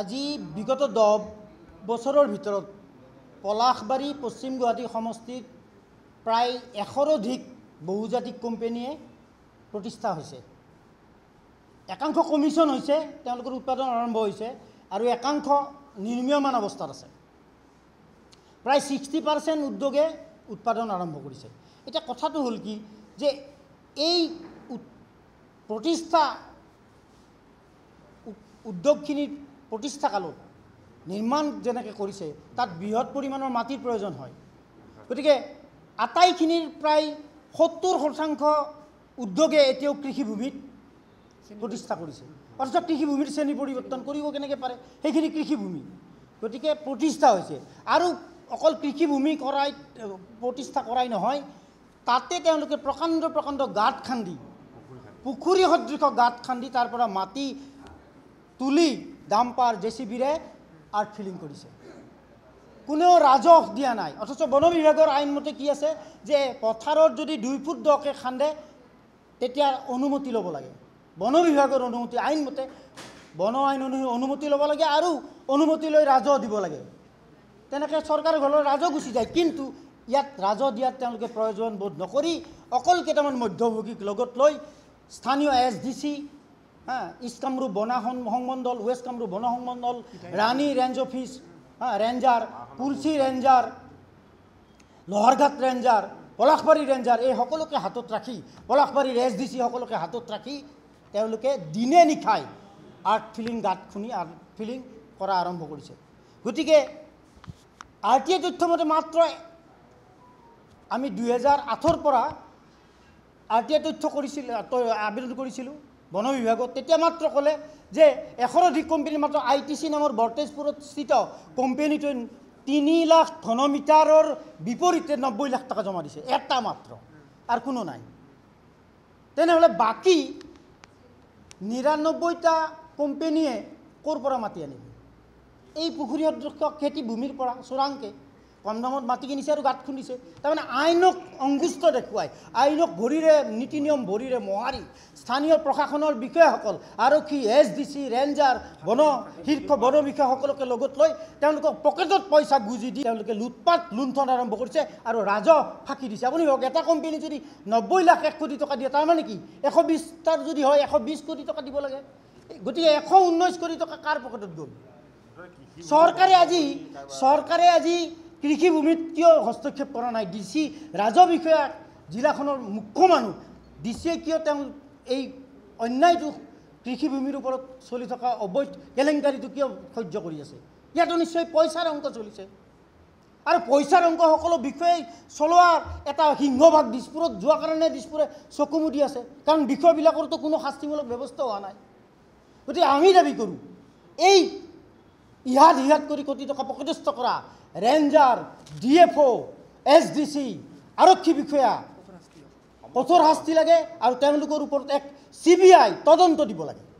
আজি বিগত দহ বছৰৰ ভিতৰত পলাশবাৰী পশ্চিম গুৱাহাটী সমষ্টিত প্ৰায় এশৰ অধিক বহুজাতিক কোম্পেনীয়ে প্ৰতিষ্ঠা হৈছে একাংশ কমিশ্যন হৈছে তেওঁলোকৰ উৎপাদন আৰম্ভ হৈছে আৰু একাংশ নিৰ্মীয়মান অৱস্থাত আছে প্ৰায় ছিক্সটি পাৰ্চেণ্ট উদ্যোগে উৎপাদন আৰম্ভ কৰিছে এতিয়া কথাটো হ'ল কি যে এই প্ৰতিষ্ঠা উদ্যোগখিনিত প্ৰতিষ্ঠাকালত নিৰ্মাণ যেনেকৈ কৰিছে তাত বৃহৎ পৰিমাণৰ মাটিৰ প্ৰয়োজন হয় গতিকে আটাইখিনিৰ প্ৰায় সত্তৰ শতাংশ উদ্যোগে এতিয়াও কৃষিভূমিত প্ৰতিষ্ঠা কৰিছে অথচ কৃষিভূমিৰ শ্ৰেণী পৰিৱৰ্তন কৰিব কেনেকৈ পাৰে সেইখিনি কৃষিভূমি গতিকে প্ৰতিষ্ঠা হৈছে আৰু অকল কৃষিভূমি কৰাই প্ৰতিষ্ঠা কৰাই নহয় তাতে তেওঁলোকে প্ৰকাণ্ড প্ৰকাণ্ড গাঁত খান্দি পুখুৰী সদৃশ গাঁত খান্দি তাৰ পৰা মাটি তুলি ডাম্পাৰ জে চি বিৰে আৰ্ট ফিলিং কৰিছে কোনেও ৰাজহ দিয়া নাই অথচ বন বিভাগৰ আইনমতে কি আছে যে পথাৰত যদি দুই ফুট দকে খান্দে তেতিয়া অনুমতি ল'ব লাগে বন বিভাগৰ অনুমতি আইনমতে বন আইন অনুসৰি অনুমতি ল'ব লাগে আৰু অনুমতি লৈ ৰাজহ দিব লাগে তেনেকৈ চৰকাৰৰ ঘৰলৈ ৰাজহ গুচি যায় কিন্তু ইয়াত ৰাজহ দিয়াত তেওঁলোকে প্ৰয়োজন বোধ নকৰি অকল কেইটামান মধ্যভোগীক লগত লৈ স্থানীয় এছ ডি চি হা ইষ্ট কামৰূপ বনা সংমণ্ডল ৱেষ্ট কামৰূপ বন সংমণ্ডল ৰাণী ৰেঞ্জ অফিচ হা ranger Kulsi ranger Loharghat ranger Palashbari ranger এই সকলোকে হাতত ৰাখি পলাশবাৰীৰ এছ ডি চি সকলোকে হাতত ৰাখি তেওঁলোকে দিনে নিশাই আৰ্ট ফিলিং গাঁত খুনি আৰ্ট ফিলিং কৰা আৰম্ভ কৰিছে গতিকে আৰ টি আই তথ্যমতে মাত্ৰ আমি দুহেজাৰ আঠৰ পৰা আৰ টি আই তথ্য কৰিছিল আবেদন কৰিছিলোঁ বন বিভাগত তেতিয়া মাত্ৰ ক'লে যে এশৰ অধিক কোম্পেনী মাত্ৰ আই টি চি নামৰ বৰতেজপুৰত স্থিত কোম্পেনীটোৱে তিনি লাখ ঘনমিটাৰৰ বিপৰীতে নব্বৈ লাখ টকা জমা দিছে এটা মাত্ৰ আৰু কোনো নাই তেনেহ'লে বাকী নিৰান্নব্বৈটা কোম্পেনীয়ে ক'ৰ পৰা মাতি আনিব এই পুখুৰী সদৃশ খেতি ভূমিৰ পৰা চোৰাংকৈ কম দামত মাটি কিনিছে আৰু গাঁত খুন্দিছে তাৰমানে আইনক অংগুষ্ঠ দেখুৱাই আইনক ভৰিৰে নীতি নিয়ম ভৰিৰে মোহাৰি স্থানীয় প্ৰশাসনৰ বিষয়াসকল আৰক্ষী এছ ডি চি ৰেঞ্জাৰ বন শীৰ্ষ বন বিষয়াসকলকে লগত লৈ তেওঁলোকক পকেটত পইচা গুজি দি তেওঁলোকে লুটপাট লুণ্ঠন আৰম্ভ কৰিছে আৰু ৰাজহ ফাঁকি দিছে আপুনি হওক এটা কোম্পেনী যদি নব্বৈ লাখ এক কোটি টকা দিয়ে তাৰমানে কি এশ বিছটাৰ যদি হয় এশ বিছ কোটি টকা দিব লাগে গতিকে এশ ঊনৈছ কোটি টকা কাৰ পকেটত গ'ল চৰকাৰে আজি চৰকাৰে আজি কৃষিভূমিত কিয় হস্তক্ষেপ কৰা নাই ডি চি ৰাজহ বিষয়া জিলাখনৰ মুখ্য মানুহ ডি চিয়ে কিয় তেওঁ এই অন্যায়টো কৃষিভূমিৰ ওপৰত চলি থকা অবৈধ কেলেংকাৰীটো কিয় সহ্য কৰি আছে ইয়াতো নিশ্চয় পইচাৰ অংক চলিছে আৰু পইচাৰ অংক সকলো বিষয়ে চলোৱাৰ এটা সিংহভাগ দিছপুৰত যোৱাৰ কাৰণে দিছপুৰে চকু মুদি আছে কাৰণ বিষয়বিলাকৰতো কোনো শাস্তিমূলক ব্যৱস্থা হোৱা নাই গতিকে আমি দাবী কৰোঁ এই ইহাত ইহাত কৰি কোটি টকা প্ৰকৃতিষ্ঠ কৰা ranger D F O' S D C আৰক্ষী বিষয়া কঠোৰ শাস্তি লাগে আৰু তেওঁলোকৰ ওপৰত এক চি বি আই তদন্ত দিব লাগে